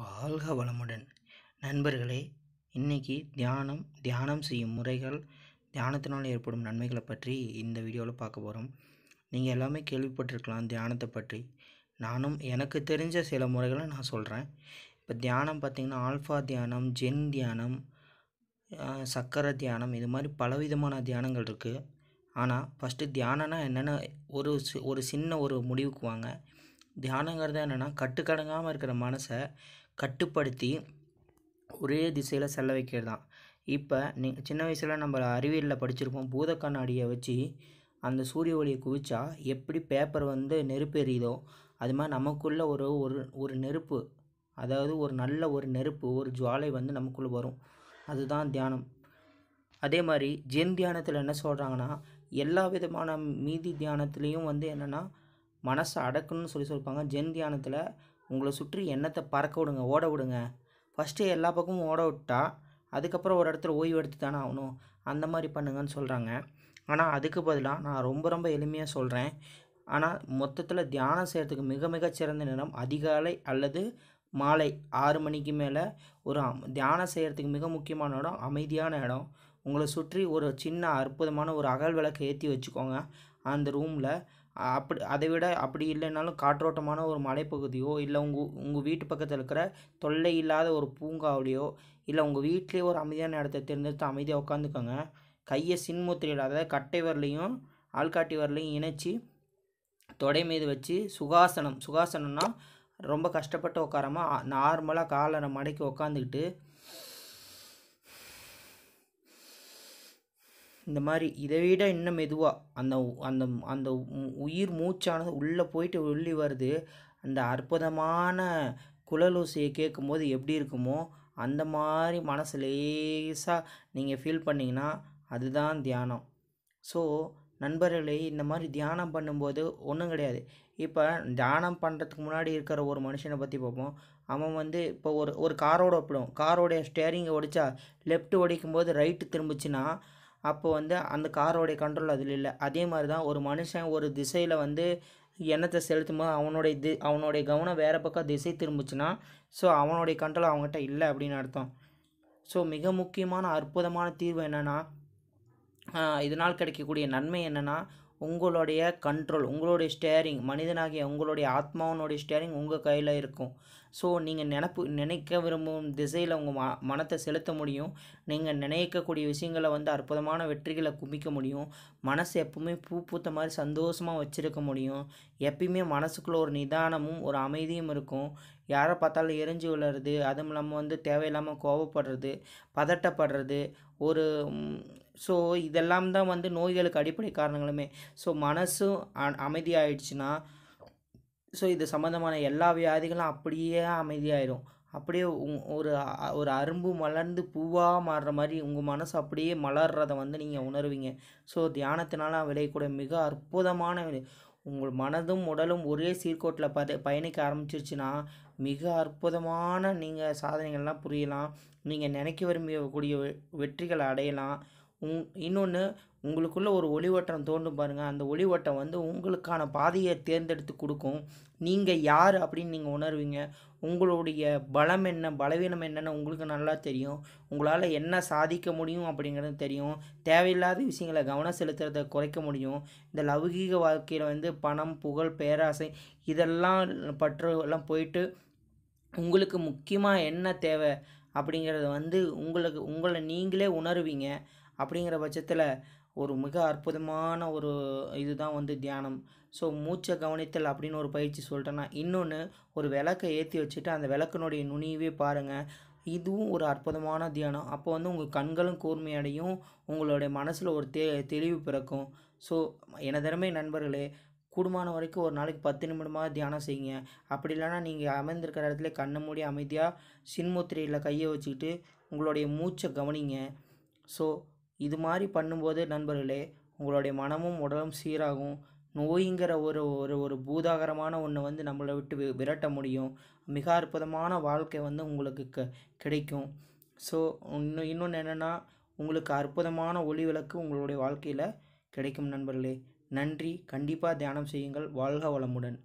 வாழ்க வளமுடன் நண்பர்களே இன்றைக்கி தியானம் தியானம் செய்யும் முறைகள் தியானத்தினால் ஏற்படும் நன்மைகளை பற்றி இந்த வீடியோவில் பார்க்க போகிறோம் நீங்கள் எல்லாமே கேள்விப்பட்டிருக்கலாம் தியானத்தை பற்றி நானும் எனக்கு தெரிஞ்ச சில முறைகளை நான் சொல்கிறேன் இப்போ தியானம் பார்த்திங்கன்னா ஆல்ஃபா தியானம் ஜென் தியானம் சக்கர தியானம் இது மாதிரி பலவிதமான தியானங்கள் இருக்குது ஆனால் ஃபஸ்ட்டு தியானம்னா என்னென்ன ஒரு ஒரு சின்ன ஒரு முடிவுக்கு வாங்க தியானங்கிறது என்னென்னா கட்டுக்கடங்காமல் இருக்கிற மனசை கட்டுப்படுத்தி ஒரே திசையில் செல்ல வைக்கிறது தான் இப்போ நீ சின்ன வயசில் நம்ம அறிவியலில் படிச்சிருப்போம் பூத கண்ணாடியை வச்சு அந்த சூரிய ஒளியை குவிச்சா எப்படி பேப்பர் வந்து நெருப்பு எரியுதோ அது மாதிரி நமக்குள்ளே ஒரு ஒரு ஒரு நெருப்பு அதாவது ஒரு நல்ல ஒரு நெருப்பு ஒரு ஜுவாலை வந்து நமக்குள்ளே வரும் அதுதான் தியானம் அதே மாதிரி ஜென் தியானத்தில் என்ன சொல்கிறாங்கன்னா எல்லா விதமான மீதி தியானத்துலேயும் வந்து என்னென்னா மனசை அடக்குன்னு சொல்லி சொல்லியிருப்பாங்க ஜென் தியானத்தில் உங்களை சுற்றி எண்ணத்தை பறக்க விடுங்க ஓட விடுங்க ஃபஸ்ட்டு எல்லா பக்கமும் ஓட விட்டா அதுக்கப்புறம் ஒரு இடத்துல ஓய்வு எடுத்து தானே ஆகணும் அந்த மாதிரி பண்ணுங்கன்னு சொல்கிறாங்க ஆனால் அதுக்கு பதிலாக நான் ரொம்ப ரொம்ப எளிமையாக சொல்கிறேன் ஆனால் மொத்தத்தில் தியானம் செய்கிறதுக்கு மிக மிக சிறந்த நேரம் அதிகாலை அல்லது மாலை ஆறு மணிக்கு மேலே ஒரு தியானம் செய்கிறதுக்கு மிக முக்கியமான இடம் அமைதியான இடம் உங்களை சுற்றி ஒரு சின்ன அற்புதமான ஒரு அகல் விளக்கை ஏற்றி வச்சுக்கோங்க அந்த ரூமில் அப்படி அதை விட அப்படி இல்லைனாலும் காற்றோட்டமான ஒரு மலைப்பகுதியோ இல்லை உங்கள் உங்கள் வீட்டு பக்கத்தில் இருக்கிற தொல்லை இல்லாத ஒரு பூங்காவிலையோ இல்லை உங்கள் வீட்லேயே ஒரு அமைதியான இடத்த தேர்ந்தெடுத்து அமைதியாக உட்காந்துக்கோங்க கையை சின்முத்திரையில் அதாவது கட்டை வரலையும் ஆள்காட்டி வரலையும் இணைச்சி தொடை மீது வச்சு சுகாசனம் சுகாசனம்னா ரொம்ப கஷ்டப்பட்டு உட்காராமல் நார்மலாக காலை மடக்கி உட்காந்துக்கிட்டு இந்த மாதிரி இதை விட இன்னும் மெதுவாக அந்த அந்த அந்த உயிர் மூச்சானது உள்ளே போயிட்டு உள்ளி வருது அந்த அற்புதமான குழலோசையை கேட்கும்போது எப்படி இருக்குமோ அந்த மாதிரி மனசு லேசாக நீங்கள் ஃபீல் பண்ணிங்கன்னா அதுதான் தியானம் ஸோ நண்பர்களே இந்த மாதிரி தியானம் பண்ணும்போது ஒன்றும் கிடையாது இப்போ தியானம் பண்ணுறதுக்கு முன்னாடி இருக்கிற ஒரு மனுஷனை பற்றி பார்ப்போம் அவன் வந்து இப்போ ஒரு ஒரு காரோட ஒப்பிடும் காரோடைய ஸ்டேரிங்கை ஒடிச்சா லெஃப்ட்டு ஒடிக்கும் போது ரைட்டு திரும்பிச்சுன்னா அப்போ வந்து அந்த காரோடைய கண்ட்ரோல் அதில் இல்லை அதே மாதிரி தான் ஒரு மனுஷன் ஒரு திசையில் வந்து எண்ணத்தை செலுத்தும் போது அவனுடைய தி அவனுடைய கவனம் வேறு பக்கம் திசை திரும்பிச்சுன்னா ஸோ அவனுடைய கண்ட்ரோல் அவங்ககிட்ட இல்லை அப்படின்னு அர்த்தம் ஸோ மிக முக்கியமான அற்புதமான தீர்வு என்னென்னா இதனால் கிடைக்கக்கூடிய நன்மை என்னென்னா உங்களுடைய கண்ட்ரோல் உங்களுடைய ஸ்டேரிங் மனிதனாகிய உங்களுடைய ஆத்மாவனுடைய ஸ்டேரிங் உங்கள் கையில் இருக்கும் ஸோ நீங்கள் நினப்பு நினைக்க விரும்பும் திசையில் உங்கள் ம மனத்தை செலுத்த முடியும் நீங்கள் நினைக்கக்கூடிய விஷயங்களை வந்து அற்புதமான வெற்றிகளை குமிக்க முடியும் மனசு எப்பவுமே பூ பூத்த மாதிரி சந்தோஷமாக வச்சுருக்க முடியும் எப்பயுமே மனசுக்குள்ளே ஒரு நிதானமும் ஒரு அமைதியும் இருக்கும் யாரை பார்த்தாலும் எரிஞ்சு விழுறது அதுவும் இல்லாமல் வந்து தேவையில்லாமல் கோவப்படுறது பதட்டப்படுறது ஒரு ஸோ இதெல்லாம் தான் வந்து நோய்களுக்கு அடிப்படை காரணங்களுமே ஸோ மனசும் அமைதியாயிடுச்சுன்னா ஸோ இது சம்மந்தமான எல்லா வியாதிகளும் அப்படியே அமைதியாயிடும் அப்படியே ஒரு ஒரு அரும்பு மலர்ந்து பூவாக மாறுற மாதிரி உங்கள் மனசு அப்படியே மலர்றதை வந்து நீங்கள் உணர்வீங்க ஸோ தியானத்தினால் விளையக்கூடிய மிக அற்புதமான உங்கள் மனதும் உடலும் ஒரே சீர்கோட்டில் பத பயணிக்க ஆரம்பிச்சிருச்சுன்னா மிக அற்புதமான நீங்கள் சாதனைகள்லாம் புரியலாம் நீங்கள் நினைக்க விரும்பக்கூடிய வெற்றிகளை அடையலாம் இன்னொன்று உங்களுக்குள்ளே ஒரு ஒளிவட்டம் தோண்டும் பாருங்கள் அந்த ஒளிவட்டம் வந்து உங்களுக்கான பாதையை தேர்ந்தெடுத்து கொடுக்கும் நீங்கள் யார் அப்படின்னு நீங்கள் உணர்வீங்க உங்களுடைய பலம் என்ன பலவீனம் என்னென்னு உங்களுக்கு நல்லா தெரியும் உங்களால் என்ன சாதிக்க முடியும் அப்படிங்கிறது தெரியும் தேவையில்லாத விஷயங்களை கவனம் செலுத்துறதை குறைக்க முடியும் இந்த லௌகீக வாழ்க்கையில் வந்து பணம் புகழ் பேராசை இதெல்லாம் பற்றெல்லாம் எல்லாம் போயிட்டு உங்களுக்கு முக்கியமாக என்ன தேவை அப்படிங்கிறத வந்து உங்களுக்கு உங்களை நீங்களே உணருவீங்க அப்படிங்கிற பட்சத்தில் ஒரு மிக அற்புதமான ஒரு இதுதான் வந்து தியானம் ஸோ மூச்சை கவனித்தல் அப்படின்னு ஒரு பயிற்சி சொல்லிட்டேன்னா இன்னொன்று ஒரு விளக்கை ஏற்றி வச்சுட்டு அந்த விளக்கினுடைய நுனியவே பாருங்கள் இதுவும் ஒரு அற்புதமான தியானம் அப்போ வந்து உங்கள் கண்களும் கூர்மையடையும் உங்களுடைய மனசில் ஒரு தெ தெளிவு பிறக்கும் ஸோ எனதரமே நண்பர்களே கூடுமான வரைக்கும் ஒரு நாளைக்கு பத்து நிமிடமாக தியானம் செய்யுங்க அப்படி இல்லைனா நீங்கள் அமைந்திருக்கிற இடத்துல கண்ணை மூடி அமைதியாக சின்முத்திரையில் கையை வச்சுக்கிட்டு உங்களுடைய மூச்சை கவனிங்க ஸோ இது மாதிரி பண்ணும்போது நண்பர்களே உங்களுடைய மனமும் உடலும் சீராகும் நோய்ங்கிற ஒரு ஒரு ஒரு பூதாகரமான ஒன்று வந்து நம்மளை விட்டு விரட்ட முடியும் மிக அற்புதமான வாழ்க்கை வந்து உங்களுக்கு க கிடைக்கும் ஸோ இன்னும் இன்னொன்று என்னென்னா உங்களுக்கு அற்புதமான ஒளி விளக்கு உங்களுடைய வாழ்க்கையில் கிடைக்கும் நண்பர்களே நன்றி கண்டிப்பாக தியானம் செய்யுங்கள் வாழ்க வளமுடன்